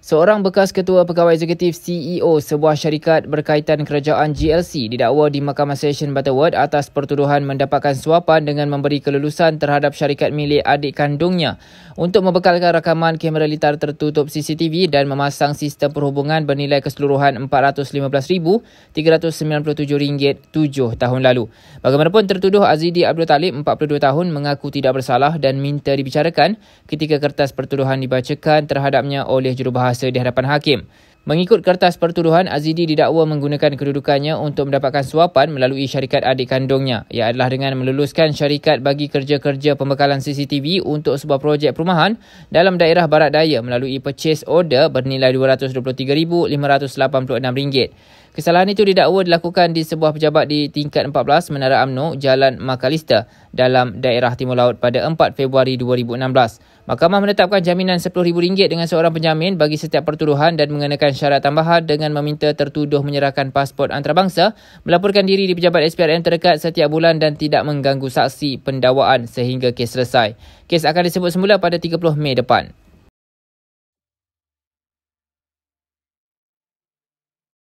Seorang bekas ketua pegawai eksekutif CEO sebuah syarikat berkaitan kerajaan GLC didakwa di Mahkamah Session Butterworth atas pertuduhan mendapatkan suapan dengan memberi kelulusan terhadap syarikat milik adik kandungnya untuk membekalkan rakaman kamera litar tertutup CCTV dan memasang sistem perhubungan bernilai keseluruhan RM415,397 tujuh tahun lalu. Bagaimanapun tertuduh Azidi Abdul Talib 42 tahun mengaku tidak bersalah dan minta dibicarakan ketika kertas pertuduhan dibacakan terhadapnya oleh jurubahasa bahasa di hadapan hakim. Mengikut kertas pertuduhan, Azidi didakwa menggunakan kedudukannya untuk mendapatkan suapan melalui syarikat adik kandungnya. Ia adalah dengan meluluskan syarikat bagi kerja-kerja pembekalan CCTV untuk sebuah projek perumahan dalam daerah Barat Daya melalui purchase order bernilai RM223,586. Kesalahan itu didakwa dilakukan di sebuah pejabat di tingkat 14 Menara UMNO Jalan Makalista dalam daerah Timur Laut pada 4 Februari 2016. Mahkamah menetapkan jaminan RM10,000 dengan seorang penjamin bagi setiap pertuduhan dan mengenakan syarat tambahan dengan meminta tertuduh menyerahkan pasport antarabangsa, melaporkan diri di pejabat SPRM terdekat setiap bulan dan tidak mengganggu saksi pendawaan sehingga kes selesai. Kes akan disebut semula pada 30 Mei depan.